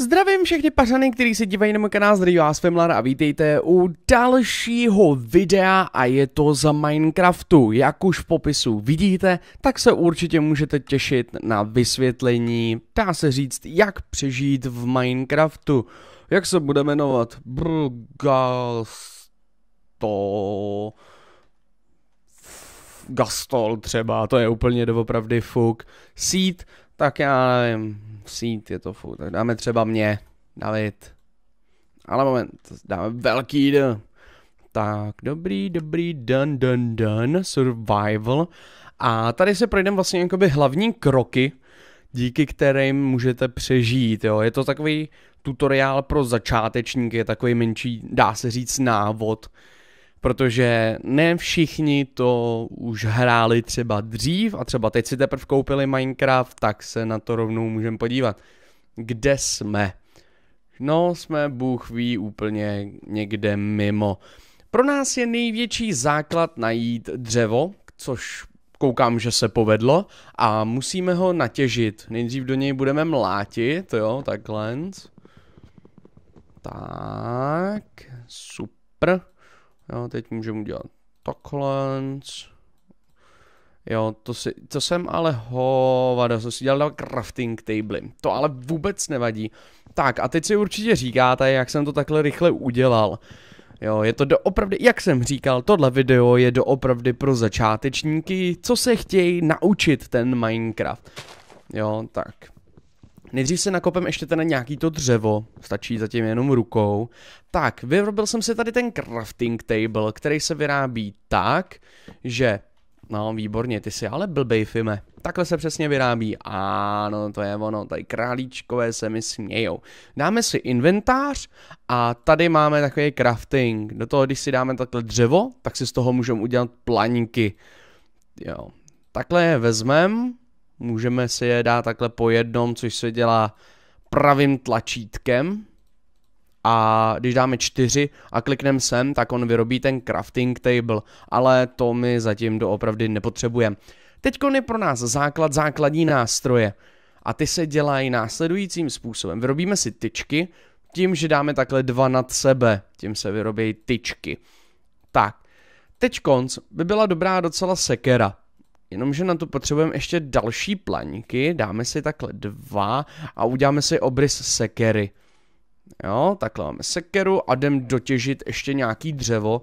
Zdravím všechny pařany, kteří se dívají na můj kanál, zdraví vás Femlar a vítejte u dalšího videa a je to za Minecraftu. Jak už v popisu vidíte, tak se určitě můžete těšit na vysvětlení, dá se říct, jak přežít v Minecraftu. Jak se bude jmenovat? Brgasto... Gastol třeba, to je úplně doopravdy fuk. Seed, tak já nevím, sít je to furt, tak dáme třeba mě, David. Ale moment, dáme velký d. Tak, dobrý, dobrý, dun, dun, dun, survival. A tady se projdeme vlastně jakoby hlavní kroky, díky kterým můžete přežít, jo. Je to takový tutoriál pro začátečníky, je takový menší, dá se říct, návod, protože ne všichni to už hráli třeba dřív a třeba teď si teprve koupili Minecraft, tak se na to rovnou můžeme podívat. Kde jsme? No, jsme, Bůh ví, úplně někde mimo. Pro nás je největší základ najít dřevo, což koukám, že se povedlo a musíme ho natěžit. Nejdřív do něj budeme mlátit, jo, takhle. Tak, super. Jo, teď můžeme udělat takhle. Jo, to, si, to jsem ale hovada, jsem si dělal crafting table. To ale vůbec nevadí. Tak a teď si určitě říkáte, jak jsem to takhle rychle udělal. Jo, je to doopravdy, jak jsem říkal, tohle video je doopravdy pro začátečníky, co se chtějí naučit ten Minecraft. Jo, tak. Nejdřív se nakopem ještě ten nějaký to dřevo, stačí zatím jenom rukou. Tak, vyrobil jsem si tady ten crafting table, který se vyrábí tak, že... No, výborně, ty si ale blbej, Fime. Takhle se přesně vyrábí. Ano, to je ono, tady králíčkové se mi smějou. Dáme si inventář a tady máme takový crafting. Do toho, když si dáme takhle dřevo, tak si z toho můžeme udělat planíky. Jo, takhle je vezmem Můžeme si je dát takhle po jednom, což se dělá pravým tlačítkem. A když dáme čtyři a klikneme sem, tak on vyrobí ten crafting table, ale to my zatím doopravdy nepotřebujeme. Teď je pro nás základ základní nástroje a ty se dělají následujícím způsobem. Vyrobíme si tyčky, tím, že dáme takhle dva nad sebe, tím se vyrobí tyčky. Tak, teď konc by byla dobrá docela sekera. Jenomže na to potřebujeme ještě další plaňky, dáme si takhle dva a uděláme si obrys sekery. Jo, takhle máme sekeru a jdem dotěžit ještě nějaký dřevo,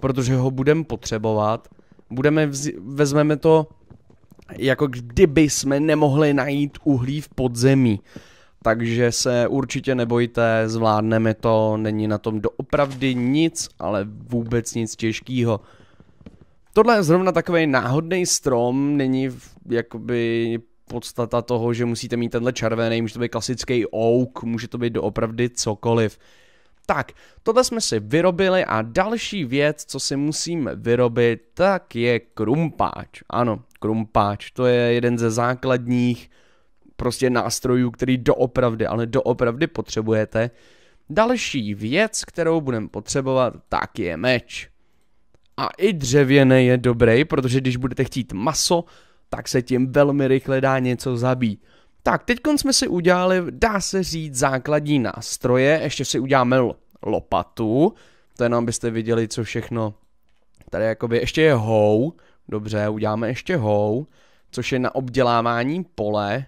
protože ho budeme potřebovat. Budeme vz- vezmeme to, jako kdyby jsme nemohli najít uhlí v podzemí. Takže se určitě nebojte, zvládneme to, není na tom doopravdy nic, ale vůbec nic těžkého. Tohle je zrovna takový náhodný strom, není jakoby podstata toho, že musíte mít tenhle červený, může to být klasický oak, může to být doopravdy cokoliv. Tak, tohle jsme si vyrobili a další věc, co si musíme vyrobit, tak je krumpáč. Ano, krumpáč, to je jeden ze základních prostě nástrojů, který doopravdy, ale doopravdy potřebujete. Další věc, kterou budeme potřebovat, tak je meč. A i dřevěný je dobrý, protože když budete chtít maso, tak se tím velmi rychle dá něco zabít. Tak, teď jsme si udělali, dá se říct, základní nástroje. Ještě si uděláme lopatu. To jenom abyste viděli, co všechno tady jakoby ještě je hou. Dobře, uděláme ještě hou, což je na obdělávání pole.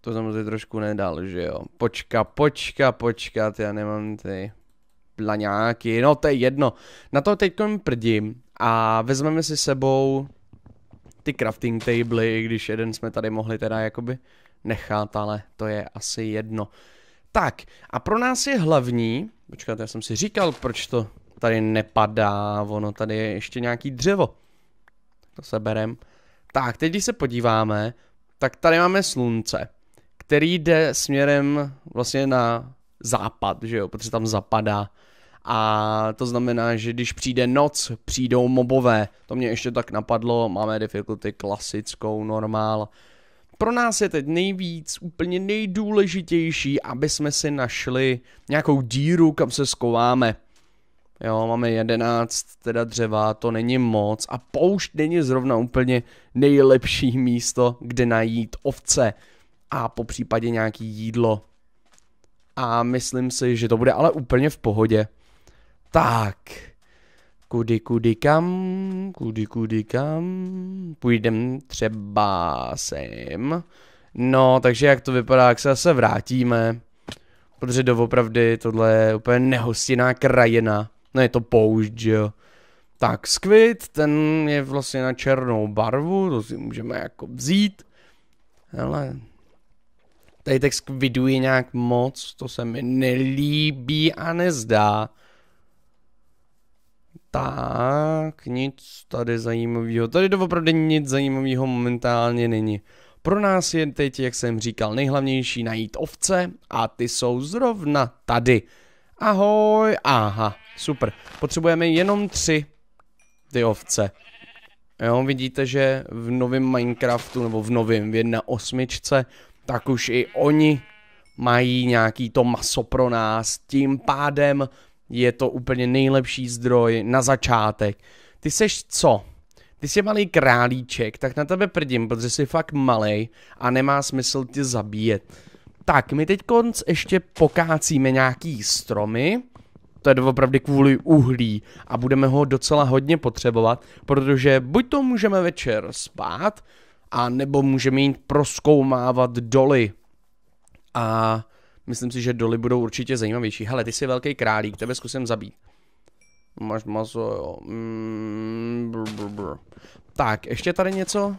To samozřejmě trošku nedal, že jo. Počka, počka, počkat, já nemám ty plaňáky, no to je jedno. Na to teď prdím a vezmeme si sebou ty crafting table, když jeden jsme tady mohli teda jakoby nechat, ale to je asi jedno. Tak, a pro nás je hlavní, počkat, já jsem si říkal, proč to tady nepadá, ono tady je ještě nějaký dřevo. To seberem. Tak, teď když se podíváme, tak tady máme slunce, který jde směrem vlastně na západ, že jo, protože tam zapadá a to znamená, že když přijde noc, přijdou mobové. To mě ještě tak napadlo, máme difficulty klasickou, normál. Pro nás je teď nejvíc úplně nejdůležitější, aby jsme si našli nějakou díru, kam se skováme. Jo, máme 11 teda dřeva, to není moc a poušť není zrovna úplně nejlepší místo, kde najít ovce a po případě nějaký jídlo. A myslím si, že to bude ale úplně v pohodě. Tak, kudy, kudy kam, kudy, kudy kam, půjdem třeba sem. No, takže jak to vypadá, jak se zase vrátíme. Protože doopravdy tohle je úplně nehostinná krajina. No je to poušť, jo. Tak, skvit, ten je vlastně na černou barvu, to si můžeme jako vzít. Ale tady tak skviduje je nějak moc, to se mi nelíbí a nezdá. Tak, nic tady zajímavého. Tady doopravdy nic zajímavého momentálně není. Pro nás je teď, jak jsem říkal, nejhlavnější najít ovce a ty jsou zrovna tady. Ahoj, aha, super. Potřebujeme jenom tři ty ovce. Jo, vidíte, že v novém Minecraftu, nebo v novém, v 1.8, tak už i oni mají nějaký to maso pro nás. Tím pádem je to úplně nejlepší zdroj na začátek. Ty seš co? Ty jsi malý králíček, tak na tebe prdím, protože jsi fakt malý a nemá smysl tě zabíjet. Tak, my teď konc ještě pokácíme nějaký stromy, to je doopravdy kvůli uhlí a budeme ho docela hodně potřebovat, protože buď to můžeme večer spát, a nebo můžeme jít proskoumávat doly. A Myslím si, že doly budou určitě zajímavější. Hele, ty jsi velký králík, tebe zkusím zabít. Máš maso, jo. Mm, br, br, br. Tak, ještě tady něco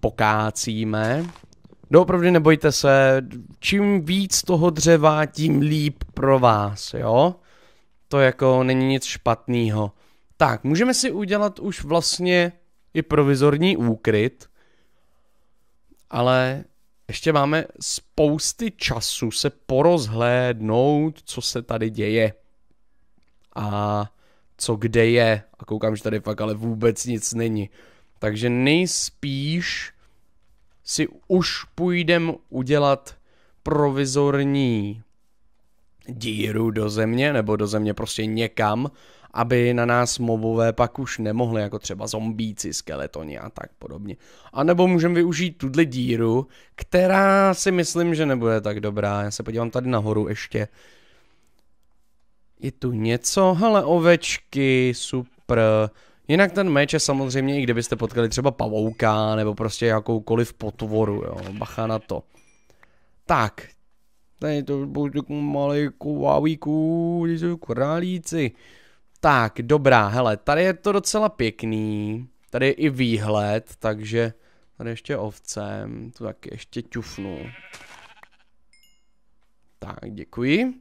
pokácíme. Doopravdy nebojte se, čím víc toho dřeva, tím líp pro vás, jo? To jako není nic špatného. Tak, můžeme si udělat už vlastně i provizorní úkryt, ale ještě máme spousty času se porozhlédnout, co se tady děje. A co kde je. A koukám, že tady fakt ale vůbec nic není. Takže nejspíš si už půjdem udělat provizorní díru do země, nebo do země prostě někam, aby na nás mobové pak už nemohli, jako třeba zombíci, skeletoni a tak podobně. A nebo můžeme využít tuhle díru, která si myslím, že nebude tak dobrá. Já se podívám tady nahoru ještě. Je tu něco, hele ovečky, super. Jinak ten meč je samozřejmě, i kdybyste potkali třeba pavouka, nebo prostě jakoukoliv potvoru, jo, bacha na to. Tak, Tady to budou takový malý kovávíků, když jsou korálíci. Tak, dobrá, hele, tady je to docela pěkný. Tady je i výhled, takže tady ještě ovce, tu tak ještě ťufnu. Tak, děkuji.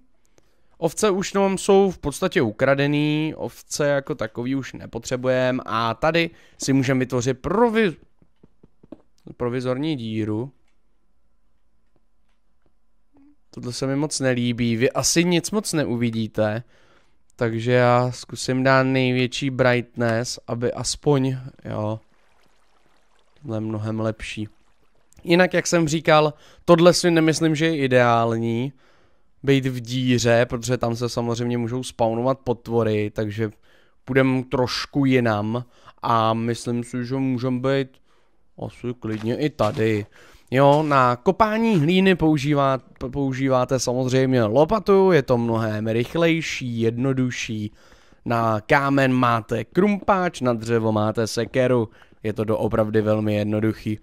Ovce už nám jsou v podstatě ukradený, ovce jako takový už nepotřebujeme a tady si můžeme vytvořit provi... provizorní díru. Tohle se mi moc nelíbí. Vy asi nic moc neuvidíte. Takže já zkusím dát největší brightness, aby aspoň, jo, tohle je mnohem lepší. Jinak, jak jsem říkal, tohle si nemyslím, že je ideální. Být v díře, protože tam se samozřejmě můžou spawnovat potvory, takže půjdeme trošku jinam. A myslím si, že můžeme být asi klidně i tady. Jo, na kopání hlíny používá, používáte samozřejmě lopatu, je to mnohem rychlejší, jednodušší. Na kámen máte krumpáč, na dřevo máte sekeru, je to doopravdy velmi jednoduchý.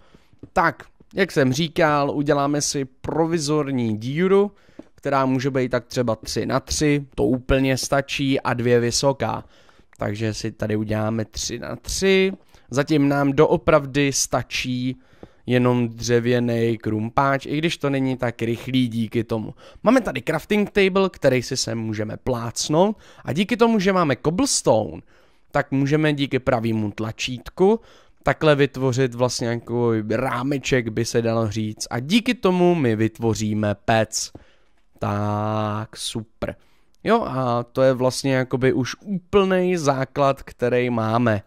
Tak, jak jsem říkal, uděláme si provizorní díru, která může být tak třeba 3 na 3, to úplně stačí a dvě vysoká. Takže si tady uděláme 3 na 3, zatím nám doopravdy stačí jenom dřevěný krumpáč, i když to není tak rychlý díky tomu. Máme tady crafting table, který si sem můžeme plácnout a díky tomu, že máme cobblestone, tak můžeme díky pravýmu tlačítku takhle vytvořit vlastně jako rámeček, by se dalo říct. A díky tomu my vytvoříme pec. Tak, super. Jo a to je vlastně jakoby už úplný základ, který máme.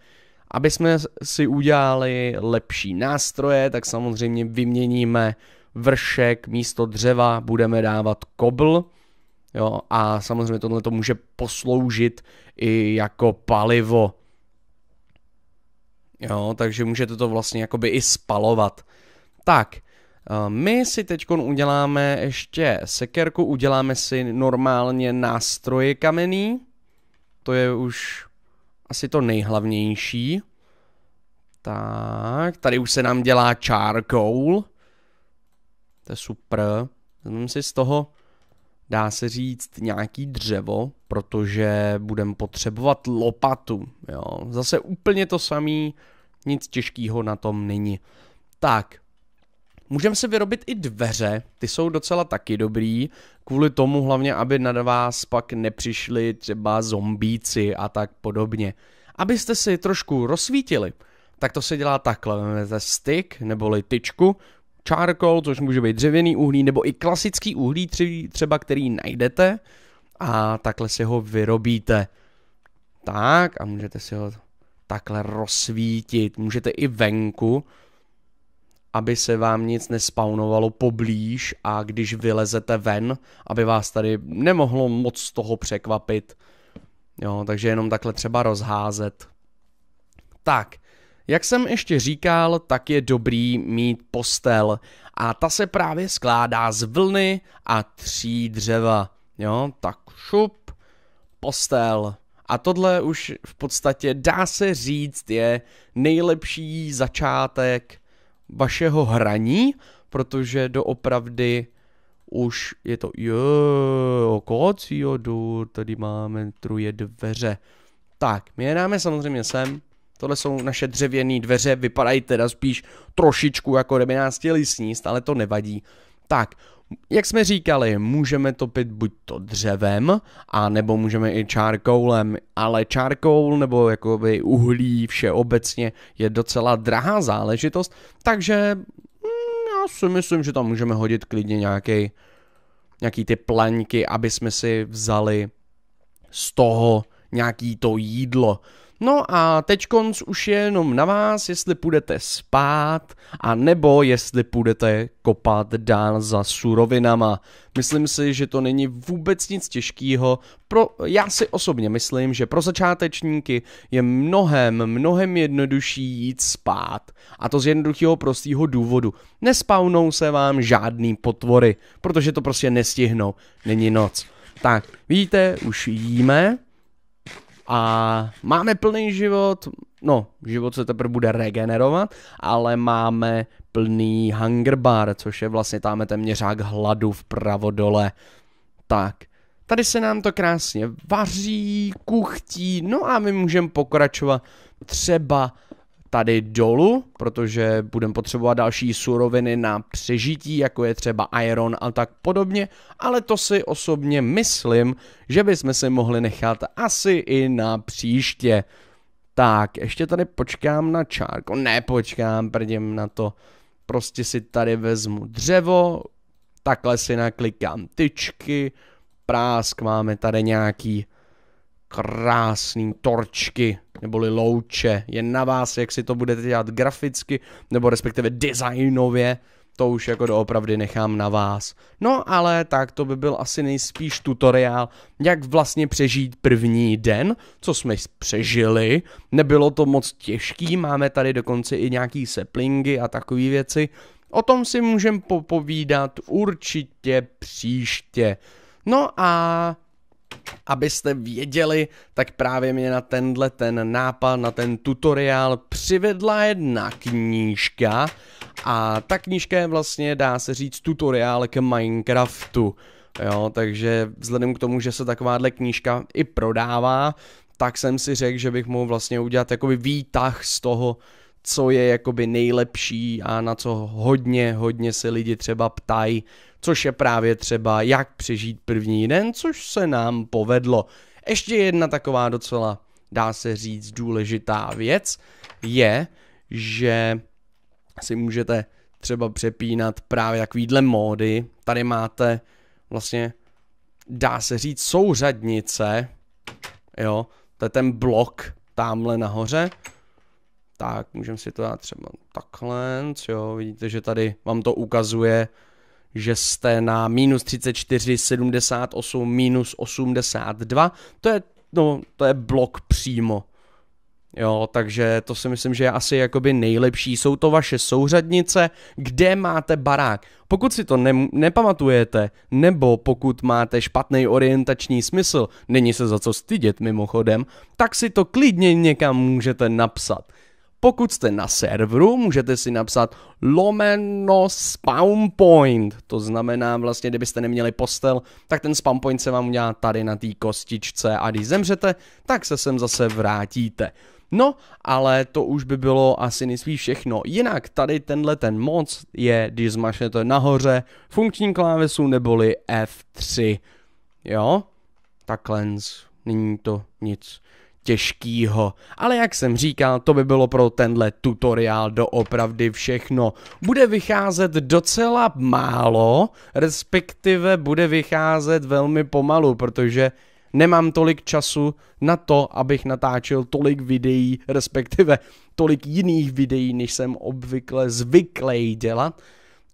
Aby jsme si udělali lepší nástroje, tak samozřejmě vyměníme vršek místo dřeva, budeme dávat kobl. Jo, a samozřejmě tohle to může posloužit i jako palivo. Jo, takže můžete to vlastně jakoby i spalovat. Tak, eh, my si teď uděláme ještě sekerku, uděláme si normálně nástroje kamenný. To je už asi to nejhlavnější. Tak, tady už se nám dělá charcoal. To je super. Vezmeme si z toho, dá se říct, nějaký dřevo, protože budeme potřebovat lopatu. Jo. Zase úplně to samý, nic těžkého na tom není. Tak, Můžeme si vyrobit i dveře, ty jsou docela taky dobrý, kvůli tomu hlavně, aby na vás pak nepřišli třeba zombíci a tak podobně. Abyste si trošku rozsvítili, tak to se dělá takhle, vezmete styk neboli tyčku, charcoal, což může být dřevěný uhlí, nebo i klasický uhlí třeba, který najdete a takhle si ho vyrobíte. Tak a můžete si ho takhle rozsvítit, můžete i venku, aby se vám nic nespawnovalo poblíž a když vylezete ven, aby vás tady nemohlo moc z toho překvapit. Jo, takže jenom takhle třeba rozházet. Tak, jak jsem ještě říkal, tak je dobrý mít postel a ta se právě skládá z vlny a tří dřeva. Jo, tak šup, postel. A tohle už v podstatě dá se říct je nejlepší začátek vašeho hraní, protože doopravdy už je to jo, kocio, dur, tady máme truje dveře. Tak, my je dáme samozřejmě sem. Tohle jsou naše dřevěné dveře, vypadají teda spíš trošičku jako chtěli sníst, ale to nevadí. Tak, jak jsme říkali, můžeme topit buď to dřevem, a nebo můžeme i čárkoulem, ale čárkoul nebo jakoby uhlí všeobecně je docela drahá záležitost, takže mm, já si myslím, že tam můžeme hodit klidně nějaký, nějaký ty plaňky, aby jsme si vzali z toho nějaký to jídlo. No a teď konc už je jenom na vás, jestli půjdete spát, a nebo jestli půjdete kopat dál za surovinama. Myslím si, že to není vůbec nic těžkého. Pro, já si osobně myslím, že pro začátečníky je mnohem, mnohem jednodušší jít spát. A to z jednoduchého prostého důvodu. Nespaunou se vám žádný potvory, protože to prostě nestihnou. Není noc. Tak, vidíte, už jíme a máme plný život, no, život se teprve bude regenerovat, ale máme plný hunger bar, což je vlastně tam téměřák hladu vpravo dole. Tak, tady se nám to krásně vaří, kuchtí, no a my můžeme pokračovat třeba tady dolů, protože budeme potřebovat další suroviny na přežití, jako je třeba iron a tak podobně, ale to si osobně myslím, že bychom si mohli nechat asi i na příště. Tak, ještě tady počkám na čárko, ne počkám, prdím na to, prostě si tady vezmu dřevo, takhle si naklikám tyčky, prásk, máme tady nějaký krásný torčky, neboli louče. Je na vás, jak si to budete dělat graficky, nebo respektive designově, to už jako doopravdy nechám na vás. No ale tak to by byl asi nejspíš tutoriál, jak vlastně přežít první den, co jsme přežili. Nebylo to moc těžký, máme tady dokonce i nějaký seplingy a takové věci. O tom si můžeme popovídat určitě příště. No a abyste věděli, tak právě mě na tenhle ten nápad, na ten tutoriál přivedla jedna knížka a ta knížka je vlastně, dá se říct, tutoriál k Minecraftu. Jo, takže vzhledem k tomu, že se takováhle knížka i prodává, tak jsem si řekl, že bych mohl vlastně udělat jakoby výtah z toho, co je jakoby nejlepší a na co hodně, hodně se lidi třeba ptají, což je právě třeba jak přežít první den, což se nám povedlo. Ještě jedna taková docela, dá se říct, důležitá věc je, že si můžete třeba přepínat právě takovýhle módy. Tady máte vlastně, dá se říct, souřadnice, jo, to je ten blok tamhle nahoře. Tak, můžeme si to dát třeba takhle, jo, vidíte, že tady vám to ukazuje, že jste na minus 34, 78, minus 82. To je, no, to je blok přímo. Jo, takže to si myslím, že je asi jakoby nejlepší. Jsou to vaše souřadnice, kde máte barák. Pokud si to ne- nepamatujete, nebo pokud máte špatný orientační smysl, není se za co stydět mimochodem, tak si to klidně někam můžete napsat. Pokud jste na serveru, můžete si napsat lomeno spawn point. To znamená vlastně, kdybyste neměli postel, tak ten spawn point se vám udělá tady na té kostičce a když zemřete, tak se sem zase vrátíte. No, ale to už by bylo asi nejspíš všechno. Jinak tady tenhle ten moc je, když zmašnete nahoře, funkční klávesu neboli F3. Jo? Takhle, není to nic těžkýho. Ale jak jsem říkal, to by bylo pro tenhle tutoriál doopravdy všechno. Bude vycházet docela málo, respektive bude vycházet velmi pomalu, protože nemám tolik času na to, abych natáčel tolik videí, respektive tolik jiných videí, než jsem obvykle zvyklý dělat.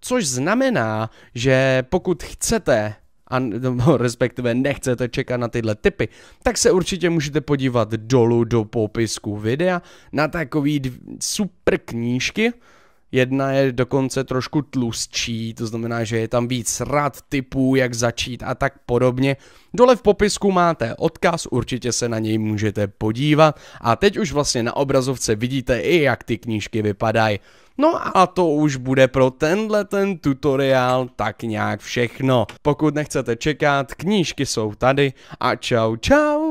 Což znamená, že pokud chcete a nebo no, respektive nechcete čekat na tyhle typy, tak se určitě můžete podívat dolů do popisku videa na takový super knížky, Jedna je dokonce trošku tlustší, to znamená, že je tam víc rad typů, jak začít a tak podobně. Dole v popisku máte odkaz, určitě se na něj můžete podívat. A teď už vlastně na obrazovce vidíte i jak ty knížky vypadají. No a to už bude pro tenhle ten tutoriál tak nějak všechno. Pokud nechcete čekat, knížky jsou tady a čau čau